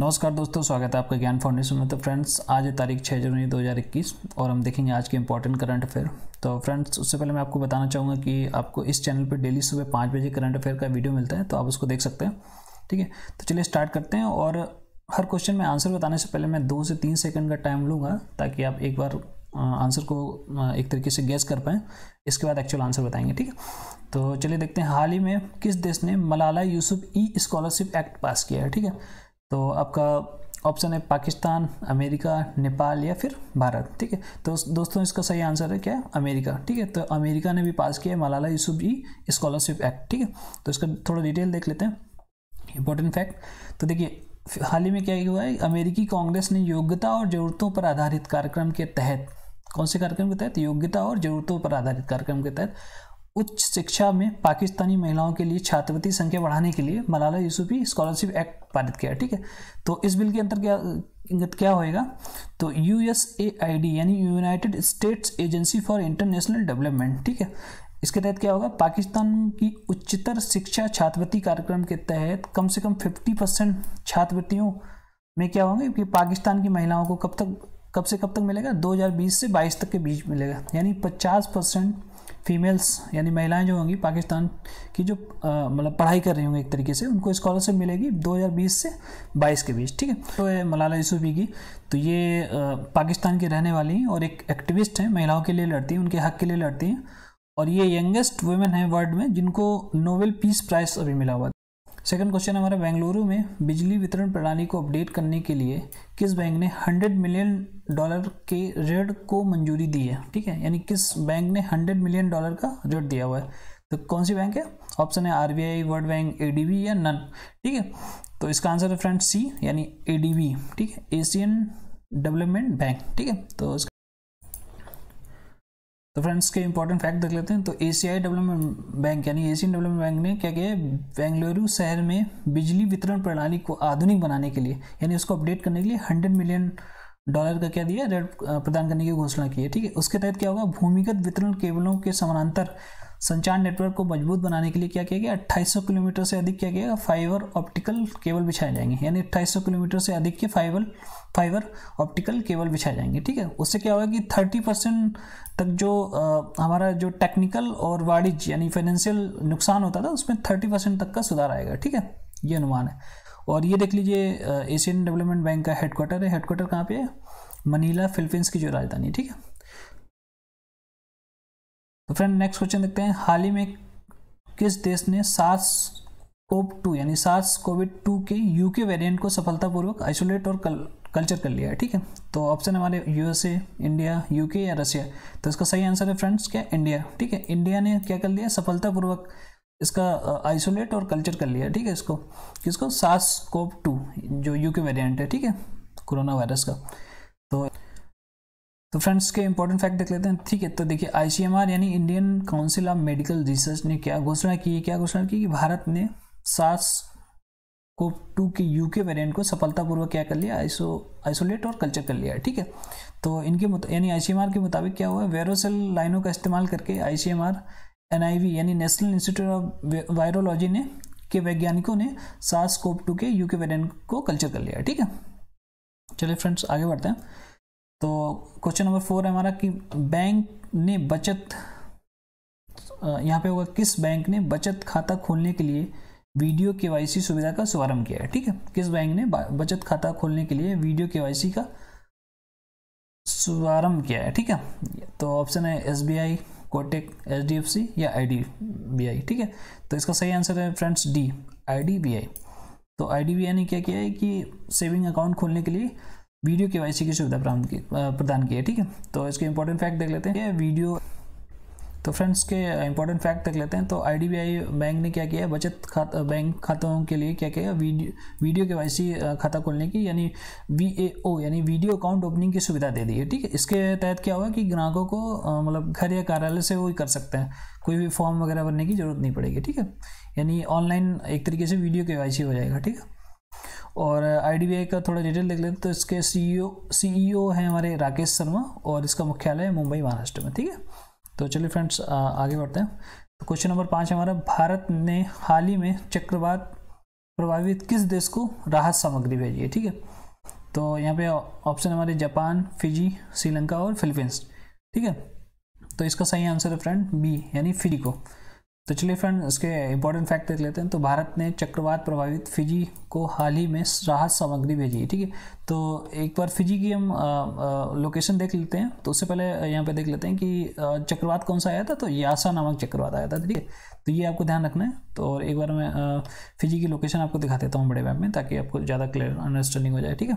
नमस्कार दोस्तों स्वागत है आपका ज्ञान फाउंडेशन में तो फ्रेंड्स आज है तारीख छः जनवरी इक्कीस और हम देखेंगे आज के इंपॉर्टेंट करंट अफेयर तो फ्रेंड्स उससे पहले मैं आपको बताना चाहूँगा कि आपको इस चैनल पर डेली सुबह पाँच बजे करंट अफेयर का वीडियो मिलता है तो आप उसको देख सकते हैं ठीक है तो चलिए स्टार्ट करते हैं और हर क्वेश्चन में आंसर बताने से पहले मैं दो से तीन सेकंड का टाइम लूँगा ताकि आप एक बार आंसर को एक तरीके से गैस कर पाएँ इसके बाद एक्चुअल आंसर बताएंगे ठीक है तो चलिए देखते हैं हाल ही में किस देश ने Malala Yousafzai scholarship act pass किया है ठीक है तो आपका ऑप्शन है पाकिस्तान अमेरिका नेपाल या फिर भारत ठीक है तो दोस्तों इसका सही आंसर है क्या अमेरिका ठीक है तो अमेरिका ने भी पास किया Malala Yousafzai scholarship act ठीक है तो इसका थोड़ा डिटेल देख लेते हैं इंपॉर्टेंट फैक्ट तो देखिए हाल ही में क्या हुआ है अमेरिकी कांग्रेस ने योग्यता और ज़रूरतों पर आधारित कार्यक्रम के तहत कौन से कार्यक्रम के तहत योग्यता और ज़रूरतों पर आधारित कार्यक्रम के तहत उच्च शिक्षा में पाकिस्तानी महिलाओं के लिए छात्रवृत्ति संख्या बढ़ाने के लिए मलाला यूसुफी स्कॉलरशिप एक्ट पारित किया ठीक है तो इस बिल के अंतर क्या क्या होएगा तो U S A I D यानी United States Agency for International Development ठीक है इसके तहत क्या होगा पाकिस्तान की उच्चतर शिक्षा छात्रवृत्ति कार्यक्रम के तहत कम से कम 50 परसेंट छात्रवृत्तियों में क्या होंगे कि पाकिस्तान की महिलाओं को कब तक कब से कब तक मिलेगा 2020 से 22 तक के बीच मिलेगा यानी 50 परसेंट फीमेल्स यानी महिलाएं जो होंगी पाकिस्तान की जो मतलब पढ़ाई कर रही होंगी एक तरीके से उनको स्कॉलरशिप मिलेगी 2020 से 22 के बीच ठीक है तो ये मलाला यूसुफी की तो ये आ, पाकिस्तान की रहने वाली हैं और एक एक्टिविस्ट हैं महिलाओं के लिए लड़ती हैं उनके हक के लिए लड़ती हैं और ये यंगेस्ट वुमेन है वर्ल्ड में जिनको नोबेल पीस प्राइज़ अभी मिला हुआ सेकंड क्वेश्चन हमारा बेंगलुरु में बिजली वितरण प्रणाली को अपडेट करने के लिए किस बैंक ने 100 मिलियन डॉलर के ऋण को मंजूरी दी है ठीक है यानी किस बैंक ने 100 मिलियन डॉलर का ऋण दिया हुआ है तो कौन सी बैंक है ऑप्शन है आरबीआई वर्ल्ड बैंक एडीबी या नन ठीक है तो इसका आंसर है फ्रेंड सी यानी ए ठीक है एशियन डेवलपमेंट बैंक ठीक है तो इसका तो फ्रेंड्स के इंपॉर्टेंट फैक्ट देख लेते हैं तो एशियाई डेवलपमेंट बैंक यानी एशियन डेवलपमेंट बैंक ने क्या किया बेंगलुरु शहर में बिजली वितरण प्रणाली को आधुनिक बनाने के लिए यानी उसको अपडेट करने के लिए हंड्रेड मिलियन डॉलर का क्या दिया रेड प्रदान करने की घोषणा की है ठीक है उसके तहत क्या होगा भूमिगत वितरण केबलों के समानांतर संचार नेटवर्क को मजबूत बनाने के लिए क्या किया गया अट्ठाईस किलोमीटर से अधिक क्या किया गया फाइबर ऑप्टिकल केबल बिछाए जाएंगे यानी अट्ठाईस किलोमीटर से अधिक के फाइबर फाइबर ऑप्टिकल केबल बिछाए जाएंगे ठीक है उससे क्या होगा कि 30 परसेंट तक जो आ, हमारा जो टेक्निकल और वाणिज्य यानी फाइनेंशियल नुकसान होता था उसमें थर्टी परसेंट तक का सुधार आएगा ठीक है ये अनुमान है और ये देख लीजिए एशियन डेवलपमेंट बैंक का हेडक्वार्टर है हेडक्वार्टर कहाँ पे है मनीला फिलीपींस की जो राजधानी ठीक है तो फ्रेंड नेक्स्ट क्वेश्चन देखते हैं हाल ही में किस देश ने सास कोव टू यानी सास कोविड टू के यूके वेरिएंट को सफलतापूर्वक आइसोलेट और कल, कल्चर कर लिया है ठीक है तो ऑप्शन हमारे यूएसए इंडिया यूके या रसिया तो इसका सही आंसर है फ्रेंड्स क्या इंडिया ठीक है इंडिया ने क्या कर लिया सफलतापूर्वक इसका आइसोलेट और कल्चर कर लिया ठीक है इसको किसको सास कोव टू जो यूके वेरियंट है ठीक है कोरोना वायरस का तो तो फ्रेंड्स के इंपॉर्टेंट फैक्ट देख लेते हैं ठीक है तो देखिए आईसीएमआर यानी Indian Council of Medical Research ने क्या घोषणा की क्या घोषणा की कि भारत ने सास को टू के यूके वेरिएंट को सफलतापूर्वक क्या कर लिया आइसो आइसोलेट और कल्चर कर लिया है ठीक है तो इनके यानी आई के मुताबिक क्या हुआ है वेरोसेल लाइनों का इस्तेमाल करके आई एनआईवी यानी नेशनल इंस्टीट्यूट ऑफ वायरोलॉजी ने के वैज्ञानिकों ने सास कोप टू के यूके वेरिएंट को कल्चर कर लिया ठीक है चलिए फ्रेंड्स आगे बढ़ते हैं तो क्वेश्चन नंबर फोर है हमारा कि बैंक ने बचत यहाँ पे होगा किस बैंक ने बचत खाता खोलने के लिए वीडियो केवाईसी सुविधा का शुभारंभ किया है ठीक है किस बैंक ने बचत खाता खोलने के लिए वीडियो केवाईसी का शुभारंभ किया है ठीक है तो ऑप्शन है S B I Kotak H D F C या आई डी बी आई ठीक है तो इसका सही आंसर है friends D I D B I तो आई डी बी आई ने क्या किया है कि सेविंग अकाउंट खोलने के लिए वीडियो के की सुविधा प्रदान की है ठीक है तो इसके इंपॉर्टेंट फैक्ट देख लेते हैं ये वीडियो तो फ्रेंड्स के इंपॉर्टेंट फैक्ट देख लेते हैं तो आईडीबीआई बैंक ने क्या किया है बचत खाता बैंक खातों के लिए क्या किया वीडियो वीडियो के वाई खाता खोलने की यानी वी यानी वीडियो अकाउंट ओपनिंग की सुविधा दे दी है ठीक है इसके तहत क्या हुआ कि ग्राहकों को मतलब घर या कार्यालय से वो कर सकते हैं कोई भी फॉर्म वगैरह भरने की जरूरत नहीं पड़ेगी ठीक है यानी ऑनलाइन एक तरीके से वीडियो के हो जाएगा ठीक है और आई का थोड़ा डिटेल देख लेते हैं तो इसके सीईओ ओ e e हैं हमारे राकेश शर्मा और इसका मुख्यालय है मुंबई महाराष्ट्र में ठीक है तो चलिए फ्रेंड्स आगे बढ़ते हैं तो क्वेश्चन नंबर पाँच हमारा भारत ने हाल ही में चक्रवात प्रभावित किस देश को राहत सामग्री भेजी है ठीक है तो यहाँ पे ऑप्शन हमारे जापान फिजी श्रीलंका और फिलीपींस ठीक है तो इसका सही आंसर है फ्रेंड बी यानी फिजी को तो चलिए फ्रेंड इसके इंपॉर्टेंट फैक्ट देख लेते हैं तो भारत ने चक्रवात प्रभावित फिजी को हाल ही में राहत सामग्री भेजी है ठीक है तो एक बार फिजी की हम लोकेशन देख लेते हैं तो उससे पहले यहाँ पे देख लेते हैं कि चक्रवात कौन सा आया था तो यासा नामक चक्रवात आया था ठीक है तो ये आपको ध्यान रखना है तो और एक बार मैं फिजी की लोकेशन आपको दिखा देता हूँ बड़े मैप में ताकि आपको ज़्यादा क्लियर अंडरस्टैंडिंग हो जाए ठीक है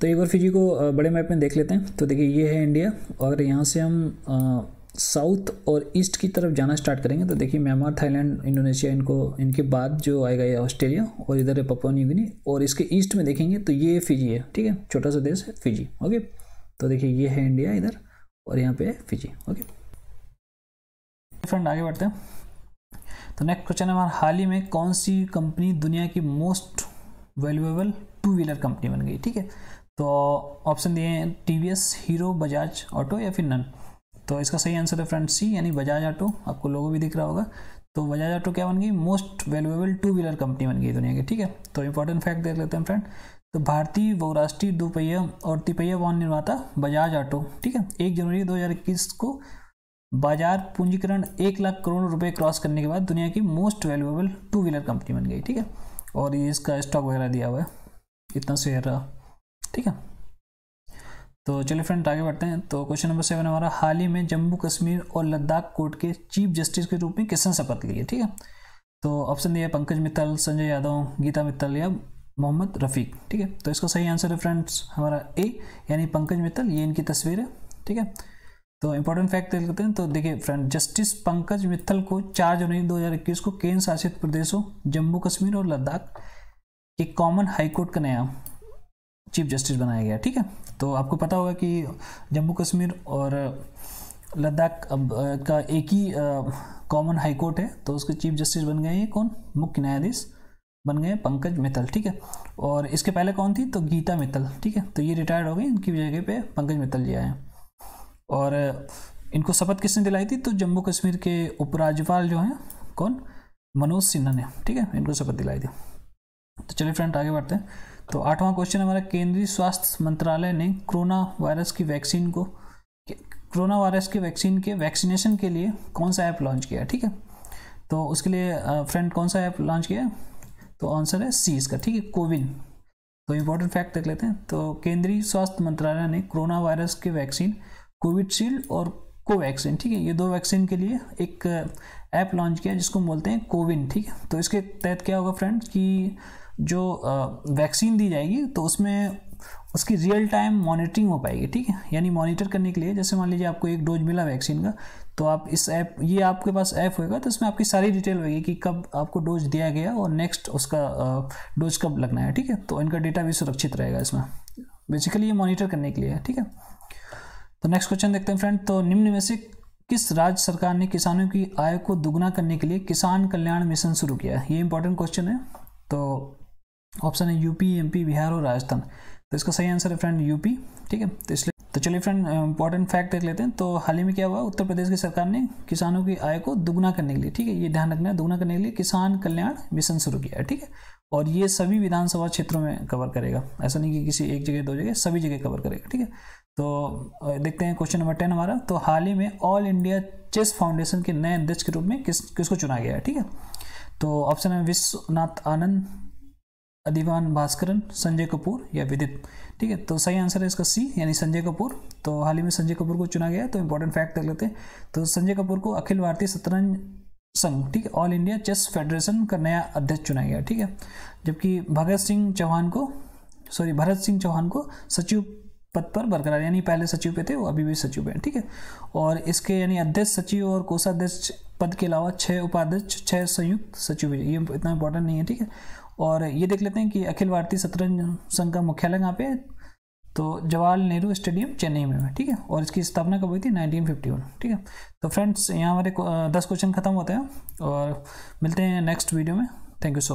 तो एक बार फिजी को बड़े मैप में देख लेते हैं तो देखिए ये है इंडिया और यहाँ से हम साउथ और ईस्ट की तरफ जाना स्टार्ट करेंगे तो देखिए म्यांमार थाईलैंड इंडोनेशिया इनको इनके बाद जो आएगा ये ऑस्ट्रेलिया और इधर है न्यू गिनी और इसके ईस्ट में देखेंगे तो ये फिजी है ठीक है छोटा सा देश है फिजी ओके तो देखिए ये है इंडिया इधर और यहाँ पे है फिजी ओके फ्रेंड आगे बढ़ते हैं तो नेक्स्ट क्वेश्चन है हमारा हाल ही में कौन सी कंपनी दुनिया की most valuable two wheeler company बन गई ठीक है तो ऑप्शन दिए हैं टी हीरो बजाज ऑटो या फिर नन तो इसका सही आंसर है फ्रेंड सी यानी बजाज ऑटो आपको लोगो भी दिख रहा होगा तो बजाज ऑटो क्या बन गई most valuable two wheeler company बन गई दुनिया की ठीक है तो इंपॉर्टेंट फैक्ट देख लेते हैं फ्रेंड तो भारतीय बहुराष्ट्रीय दोपहिया और तिपहिया वाहन निर्माता बजाज ऑटो ठीक है एक जनवरी दो को बाजार पूंजीकरण एक लाख करोड़ रुपए क्रॉस करने के बाद दुनिया की most valuable two wheeler company बन गई ठीक है और ये इसका स्टॉक वगैरह दिया हुआ है इतना शेयर रहा ठीक है तो चलिए फ्रेंड आगे बढ़ते हैं तो क्वेश्चन नंबर सेवन हमारा हाल ही में जम्मू कश्मीर और लद्दाख कोर्ट के चीफ जस्टिस के रूप में किसने शपथ ली है ठीक है तो ऑप्शन दिया पंकज मित्तल संजय यादव गीता मित्तल या मोहम्मद रफ़ीक ठीक है तो इसका सही आंसर है फ्रेंड्स हमारा ए यानी पंकज मित्तल ये इनकी तस्वीर है ठीक है तो इंपॉर्टेंट फैक्ट देख लेते हैं तो देखिए फ्रेंड जस्टिस पंकज मित्तल को चार जनवरी इक्कीस को केंद्र शासित प्रदेशों जम्मू कश्मीर और लद्दाख एक कॉमन हाईकोर्ट का नया चीफ जस्टिस बनाया गया ठीक है तो आपको पता होगा कि जम्मू कश्मीर और लद्दाख का एक ही कॉमन हाई कोर्ट है तो उसके चीफ जस्टिस बन गए हैं कौन मुख्य न्यायाधीश बन गए पंकज मित्तल ठीक है और इसके पहले कौन थी तो गीता मित्तल ठीक है तो ये रिटायर्ड हो गई इनकी जगह पे पंकज मित्तल जी आए हैं और इनको शपथ किसने दिलाई थी तो जम्मू कश्मीर के उपराज्यपाल जो हैं कौन मनोज सिन्हा ने ठीक है इनको शपथ दिलाई थी तो चलिए फ्रेंड आगे बढ़ते हैं तो आठवां क्वेश्चन हमारा केंद्रीय स्वास्थ्य मंत्रालय ने कोरोना वायरस की वैक्सीन को कोरोना वायरस की वैक्सीन के वैक्सीनेशन के लिए कौन सा ऐप लॉन्च किया ठीक है तो उसके लिए फ्रेंड कौन सा ऐप लॉन्च किया तो आंसर है सी इसका ठीक है कोविन तो इम्पोर्टेंट फैक्ट देख लेते हैं तो केंद्रीय स्वास्थ्य मंत्रालय ने कोरोना वायरस के वैक्सीन कोविडशील्ड और कोवैक्सीन ठीक है ये दो वैक्सीन के लिए एक ऐप लॉन्च किया जिसको बोलते हैं कोविन ठीक है तो इसके तहत क्या होगा फ्रेंड्स कि जो वैक्सीन दी जाएगी तो उसमें उसकी रियल टाइम मॉनिटरिंग हो पाएगी ठीक है यानी मॉनिटर करने के लिए जैसे मान लीजिए आपको एक डोज मिला वैक्सीन का तो आप इस ऐप ये आपके पास ऐप होएगा तो इसमें आपकी सारी डिटेल होगी कि कब आपको डोज दिया गया और नेक्स्ट उसका डोज कब लगना है ठीक है तो इनका डेटा भी सुरक्षित रहेगा इसमें बेसिकली ये मॉनिटर करने के लिए है ठीक है तो नेक्स्ट क्वेश्चन देखते हैं फ्रेंड तो निम्न में से किस राज्य सरकार ने किसानों की आय को दोगुना करने के लिए किसान कल्याण मिशन शुरू किया है ये इंपॉर्टेंट क्वेश्चन है तो ऑप्शन है यूपी एमपी बिहार और राजस्थान तो इसका सही आंसर है फ्रेंड यूपी ठीक है तो इसलिए तो चलिए फ्रेंड इंपॉर्टेंट फैक्ट देख लेते हैं तो हाल ही में क्या हुआ उत्तर प्रदेश की सरकार ने किसानों की आय को दुगना करने के लिए ठीक है ये ध्यान रखना है दुगना करने के लिए किसान कल्याण मिशन शुरू किया है ठीक है और ये सभी विधानसभा क्षेत्रों में कवर करेगा ऐसा नहीं कि किसी एक जगह दो जगह सभी जगह कवर करेगा ठीक है तो देखते हैं क्वेश्चन नंबर टेन हमारा तो हाल ही में ऑल इंडिया चेस फाउंडेशन के नए अध्यक्ष के रूप में किस किसको चुना गया है ठीक है तो ऑप्शन है विश्वनाथ आनंद अधिवान भास्करन संजय कपूर या विदित ठीक है तो सही आंसर है इसका सी यानी संजय कपूर तो हाल ही में संजय कपूर को चुना गया तो इंपॉर्टेंट फैक्ट देख लेते हैं तो संजय कपूर को अखिल भारतीय शतरंज संघ ठीक है ऑल इंडिया चेस फेडरेशन का नया अध्यक्ष चुना गया ठीक है जबकि भगत सिंह चौहान को सॉरी भरत सिंह चौहान को सचिव पद पर बरकरार यानी पहले सचिव पे थे वो अभी भी सचिव हैं ठीक है और इसके यानी अध्यक्ष सचिव और कोषाध्यक्ष पद के अलावा छः उपाध्यक्ष छः संयुक्त सचिव ये इतना इंपॉर्टेंट नहीं है ठीक है और ये देख लेते हैं कि अखिल भारतीय शतरंज संघ का मुख्यालय कहाँ पे तो जवाहरलाल नेहरू स्टेडियम चेन्नई में है ठीक है और इसकी स्थापना कब हुई थी 1951 ठीक है तो फ्रेंड्स यहाँ हमारे दस क्वेश्चन खत्म होते हैं और मिलते हैं नेक्स्ट वीडियो में थैंक यू सो